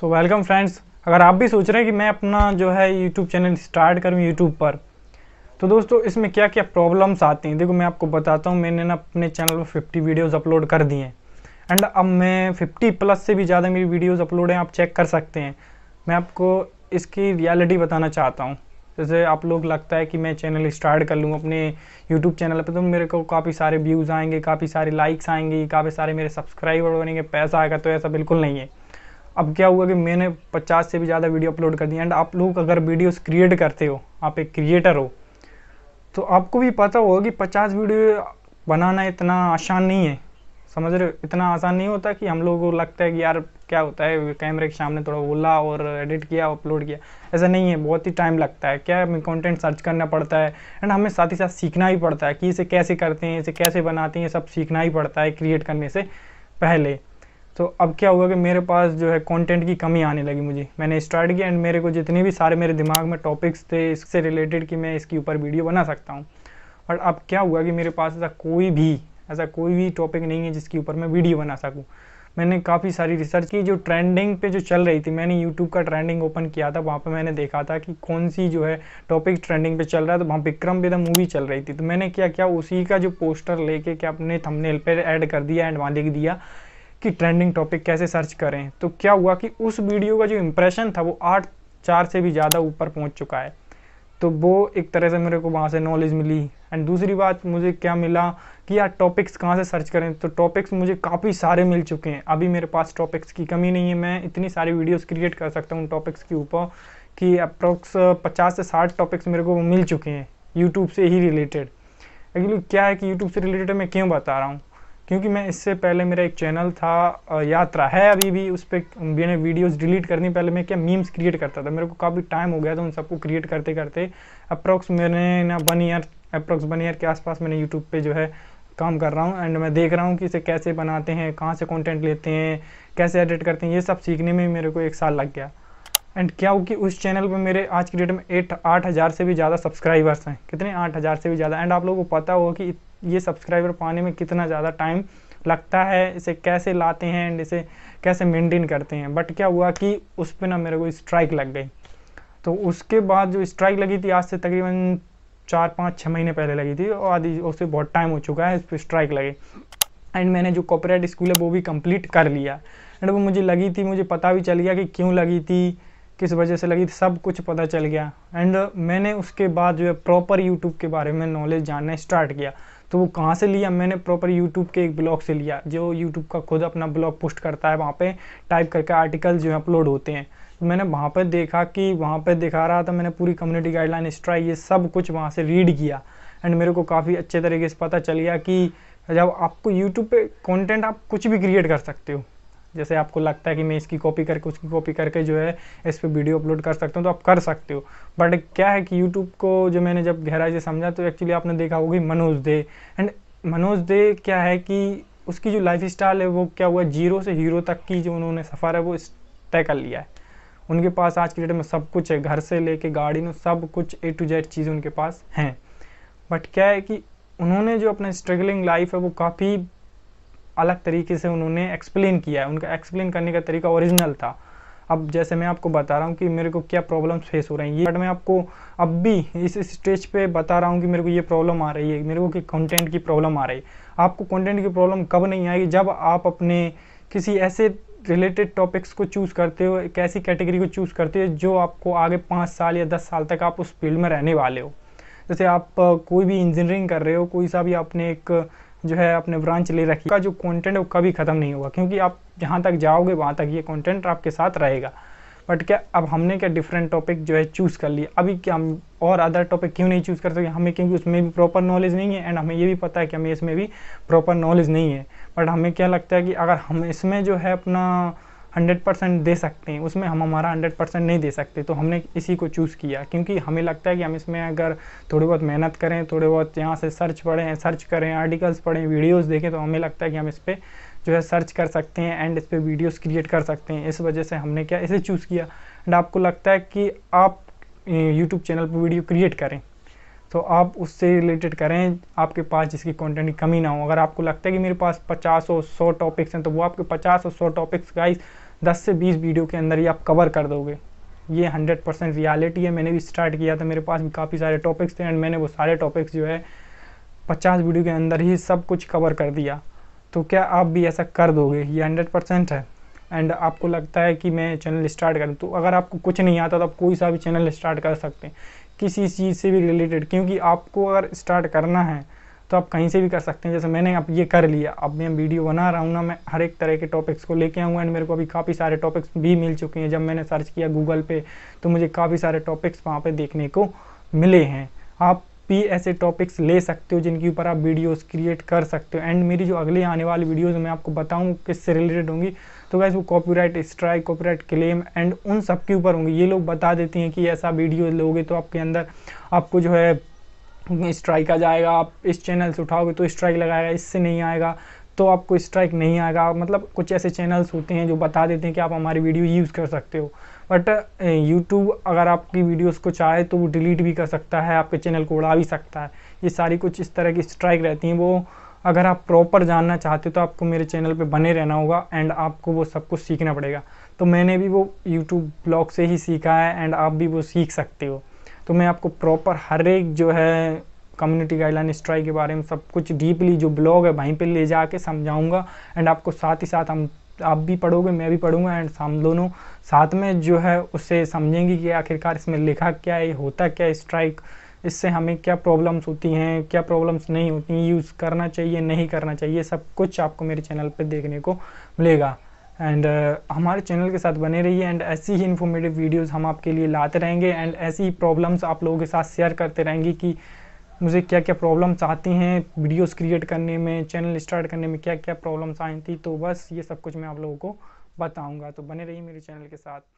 so welcome friends अगर आप भी सोच रहे हैं कि मैं अपना जो है यूट्यूब चैनल स्टार्ट करूँ यूट्यूब पर तो दोस्तों इसमें क्या क्या प्रॉब्लम्स आती हैं देखो मैं आपको बताता हूँ मैंने ना अपने चैनल पर फिफ्टी वीडियोज़ अपलोड कर दिए हैं एंड अब मैं फिफ्टी प्लस से भी ज़्यादा मेरी वीडियोज़ अपलोड हैं आप चेक कर सकते हैं मैं आपको इसकी रियलिटी बताना चाहता हूँ जैसे आप लोग लगता है कि मैं चैनल स्टार्ट कर लूँ अपने यूट्यूब चैनल पर तो मेरे को काफ़ी सारे व्यूज़ आएंगे काफ़ी सारे लाइक्स आएंगे काफ़ी सारे मेरे सब्सक्राइबर बनेंगे पैसा आएगा तो ऐसा बिल्कुल नहीं है अब क्या हुआ कि मैंने 50 से भी ज़्यादा वीडियो अपलोड कर दी एंड आप लोग अगर वीडियोस क्रिएट करते हो आप एक क्रिएटर हो तो आपको भी पता होगा कि 50 वीडियो बनाना इतना आसान नहीं है समझ रहे हो इतना आसान नहीं होता कि हम लोगों को लगता है कि यार क्या होता है कैमरे के सामने थोड़ा बोला और एडिट किया अपलोड किया ऐसा नहीं है बहुत ही टाइम लगता है क्या हमें कॉन्टेंट सर्च करना पड़ता है एंड हमें साथ ही साथ सीखना ही पड़ता है कि इसे कैसे करते हैं इसे कैसे बनाते हैं सब सीखना ही पड़ता है क्रिएट करने से पहले तो अब क्या हुआ कि मेरे पास जो है कंटेंट की कमी आने लगी मुझे मैंने स्टार्ट किया एंड मेरे को जितने भी सारे मेरे दिमाग में टॉपिक्स थे इससे रिलेटेड कि मैं इसके ऊपर वीडियो बना सकता हूँ बट अब क्या हुआ कि मेरे पास ऐसा कोई भी ऐसा कोई भी टॉपिक नहीं है जिसके ऊपर मैं वीडियो बना सकूँ मैंने काफ़ी सारी रिसर्च की जो ट्रेंडिंग पे जो चल रही थी मैंने यूट्यूब का ट्रेंडिंग ओपन किया था वहाँ पे मैंने देखा था कि कौन सी जो है टॉपिक ट्रेंडिंग पे चल रहा है तो वहाँ विक्रम बेदा मूवी चल रही थी तो मैंने क्या क्या उसी का जो पोस्टर लेके क्या अपने थंबनेल पे ऐड कर दिया एंड वहाँ लिख दिया कि ट्रेंडिंग टॉपिक कैसे सर्च करें तो क्या हुआ कि उस वीडियो का जो इम्प्रेशन था वो आठ चार से भी ज़्यादा ऊपर पहुंच चुका है तो वो एक तरह से मेरे को वहाँ से नॉलेज मिली एंड दूसरी बात मुझे क्या मिला कि यार टॉपिक्स कहाँ से सर्च करें तो टॉपिक्स मुझे काफ़ी सारे मिल चुके हैं अभी मेरे पास टॉपिक्स की कमी नहीं है मैं इतनी सारी वीडियोस क्रिएट कर सकता हूँ टॉपिक्स के ऊपर कि अप्रोक्स पचास से साठ टॉपिक्स मेरे को मिल चुके हैं यूट्यूब से ही रिलेटेड एक्चुअली क्या है कि यूट्यूब से रिलेटेड मैं क्यों बता रहा हूँ क्योंकि मैं इससे पहले मेरा एक चैनल था यात्रा है अभी भी उस पर मैंने वीडियोस डिलीट करनी पहले मैं क्या मीम्स क्रिएट करता था मेरे को काफ़ी टाइम हो गया था उन सबको क्रिएट करते करते अप्रॉक्स मैंने ना one year approx one year के आसपास मैंने यूट्यूब पे जो है काम कर रहा हूँ एंड मैं देख रहा हूँ कि इसे कैसे बनाते हैं कहाँ से कॉन्टेंट लेते हैं कैसे एडिट करते हैं ये सब सीखने में मेरे को एक साल लग गया एंड क्या हो कि उस चैनल पर मेरे आज की डेट में एट आठ हज़ार से भी ज़्यादा सब्सक्राइबर्स हैं कितने आठ हज़ार से भी ज़्यादा एंड आप लोगों को पता होगा कि ये सब्सक्राइबर पाने में कितना ज़्यादा टाइम लगता है इसे कैसे लाते हैं एंड इसे कैसे मेंटेन करते हैं बट क्या हुआ कि उस पर ना मेरे को स्ट्राइक लग गई तो उसके बाद जो स्ट्राइक लगी थी आज से तकरीबन चार पाँच छः महीने पहले लगी थी और आदि उससे बहुत टाइम हो चुका है इस पर स्ट्राइक लगे एंड मैंने जो कॉपरेट स्कूल है वो भी कंप्लीट कर लिया एंड वो मुझे लगी थी मुझे पता भी चल गया कि क्यों लगी थी किस वजह से लगी थी सब कुछ पता चल गया एंड मैंने उसके बाद जो है प्रॉपर यूट्यूब के बारे में नॉलेज जानना स्टार्ट किया तो वो कहाँ से लिया मैंने प्रॉपर यूट्यूब के एक ब्लॉग से लिया जो यूट्यूब का खुद अपना ब्लॉग पोस्ट करता है वहाँ पर टाइप करके आर्टिकल जो है अपलोड होते हैं तो मैंने वहाँ पर देखा कि वहाँ पर दिखा रहा था मैंने पूरी कम्युनिटी गाइडलाइन स्ट्राइक ये सब कुछ वहाँ से रीड किया एंड मेरे को काफ़ी अच्छे तरीके से पता चल गया कि जब आपको यूट्यूब पे कंटेंट आप कुछ भी क्रिएट कर सकते हो जैसे आपको लगता है कि मैं इसकी कॉपी करके उसकी कॉपी करके जो है इस पर वीडियो अपलोड कर सकता हूँ तो आप कर सकते हो बट क्या है कि यूट्यूब को जो मैंने जब गहराई से समझा तो एक्चुअली आपने देखा होगी मनोज दे एंड मनोज दे क्या है कि उसकी जो लाइफ स्टाइल है वो क्या हुआ जीरो से हीरो तक की जो उन्होंने सफ़र है वो तय कर लिया है उनके पास आज की डेट में सब कुछ है घर से लेके गाड़ी में सब कुछ ए टू जेड चीज़ें उनके पास हैं बट क्या है कि उन्होंने जो अपना स्ट्रगलिंग लाइफ है वो काफ़ी अलग तरीके से उन्होंने एक्सप्लेन किया है उनका एक्सप्लेन करने का तरीका ओरिजिनल था अब जैसे मैं आपको बता रहा हूँ कि मेरे को क्या प्रॉब्लम फेस हो रही है ये बट मैं आपको अब भी इस स्टेज पे बता रहा हूँ कि मेरे को ये प्रॉब्लम आ रही है मेरे को कि कंटेंट की प्रॉब्लम आ रही है आपको कंटेंट की प्रॉब्लम कब नहीं आएगी जब आप अपने किसी ऐसे रिलेटेड टॉपिक्स को चूज़ करते हो एक ऐसी कैटेगरी को चूज़ करते हो जो आपको आगे पाँच साल या दस साल तक आप उस फील्ड में रहने वाले हो जैसे आप कोई भी इंजीनियरिंग कर रहे हो कोई सा भी आपने एक जो है आपने ब्रांच ले रखी का जो कंटेंट है वो कभी ख़त्म नहीं होगा क्योंकि आप जहाँ तक जाओगे वहाँ तक ये कंटेंट आपके साथ रहेगा बट क्या अब हमने क्या डिफरेंट टॉपिक जो है चूज़ कर लिया अभी क्या हम और अदर टॉपिक क्यों नहीं चूज़ कर सकते हमें क्योंकि उसमें भी प्रॉपर नॉलेज नहीं है एंड हमें ये भी पता है कि हमें इसमें भी प्रॉपर नॉलेज नहीं है बट हमें क्या लगता है कि अगर हम इसमें जो है अपना हंड्रेड परसेंट दे सकते हैं उसमें हम हमारा हंड्रेड परसेंट नहीं दे सकते तो हमने इसी को चूज़ किया क्योंकि हमें लगता है कि हम इसमें अगर थोड़ी बहुत मेहनत करें थोड़े बहुत यहाँ से सर्च पढ़ें सर्च करें आर्टिकल्स पढ़ें वीडियोज़ देखें तो हमें लगता है कि हम इस पर जो है सर्च कर सकते हैं एंड इस पर वीडियोज़ क्रिएट कर सकते हैं इस वजह से हमने क्या इसे चूज़ किया एंड आपको लगता है कि आप यूट्यूब चैनल पर वीडियो क्रिएट करें तो आप उससे रिलेटेड करें आपके पास जिसकी कंटेंट की कमी ना हो अगर आपको लगता है कि मेरे पास पचास और सौ टॉपिक्स हैं तो वो आपके पचास और सौ टॉपिक्स गाइस 10 से 20 वीडियो के अंदर ही आप कवर कर दोगे ये 100 परसेंट रियालिटी है मैंने भी स्टार्ट किया था मेरे पास भी काफ़ी सारे टॉपिक्स थे एंड मैंने वो सारे टॉपिक्स जो है 50 वीडियो के अंदर ही सब कुछ कवर कर दिया तो क्या आप भी ऐसा कर दोगे ये हंड्रेड परसेंट है एंड आपको लगता है कि मैं चैनल स्टार्ट करूँ तो अगर आपको कुछ नहीं आता तो आप कोई सा भी चैनल स्टार्ट कर सकते हैं किसी चीज़ से भी रिलेटेड क्योंकि आपको अगर स्टार्ट करना है तो आप कहीं से भी कर सकते हैं जैसे मैंने अब ये कर लिया अब मैं वीडियो बना रहा हूँ ना मैं हर एक तरह के टॉपिक्स को लेके आऊँगा एंड मेरे को अभी काफ़ी सारे टॉपिक्स भी मिल चुके हैं जब मैंने सर्च किया गूगल पे तो मुझे काफ़ी सारे टॉपिक्स वहाँ पर देखने को मिले हैं आप भी ऐसे टॉपिक्स ले सकते हो जिनके ऊपर आप वीडियोज़ क्रिएट कर सकते हो एंड मेरी जो अगले आने वाली वीडियोज मैं आपको बताऊँ किससे रिलेटेड होंगी तो वैसे वो copyright strike copyright claim and उन सब के ऊपर होंगी ये लोग बता देती हैं कि ऐसा वीडियो लोगे तो आपके अंदर आपको जो है स्ट्राइक आ जाएगा आप इस चैनल से उठाओगे तो स्ट्राइक लगाएगा इससे नहीं आएगा तो आपको स्ट्राइक नहीं आएगा मतलब कुछ ऐसे चैनल्स होते हैं जो बता देते हैं कि आप हमारी वीडियो यूज़ कर सकते हो बट यूट्यूब अगर आपकी वीडियोस को चाहे तो वो डिलीट भी कर सकता है आपके चैनल को उड़ा भी सकता है ये सारी कुछ इस तरह की स्ट्राइक रहती हैं वो अगर आप प्रॉपर जानना चाहते हो तो आपको मेरे चैनल पर बने रहना होगा एंड आपको वो सब कुछ सीखना पड़ेगा तो मैंने भी वो यूट्यूब ब्लॉग से ही सीखा है एंड आप भी वो सीख सकते हो तो मैं आपको प्रॉपर हर एक जो है कम्युनिटी गाइडलाइन स्ट्राइक के बारे में सब कुछ डीपली जो ब्लॉग है वहीं पे ले जा समझाऊंगा समझाऊँगा एंड आपको साथ ही साथ हम आप भी पढ़ोगे मैं भी पढ़ूंगा एंड हम दोनों साथ में जो है उससे समझेंगे कि आखिरकार इसमें लिखा क्या है होता क्या है स्ट्राइक इससे हमें क्या प्रॉब्लम्स होती हैं क्या प्रॉब्लम्स नहीं होती यूज़ करना चाहिए नहीं करना चाहिए सब कुछ आपको मेरे चैनल पर देखने को मिलेगा एंड uh, हमारे चैनल के साथ बने रहिए एंड ऐसी ही इन्फॉर्मेटिव वीडियोज़ हम आपके लिए लाते रहेंगे एंड ऐसी ही प्रॉब्लम्स आप लोगों के साथ शेयर करते रहेंगे कि मुझे क्या क्या प्रॉब्लम्स आती हैं वीडियोस क्रिएट करने में चैनल स्टार्ट करने में क्या क्या प्रॉब्लम्स आई थी तो बस ये सब कुछ मैं आप लोगों को बताऊँगा तो बने रहिए मेरे चैनल के साथ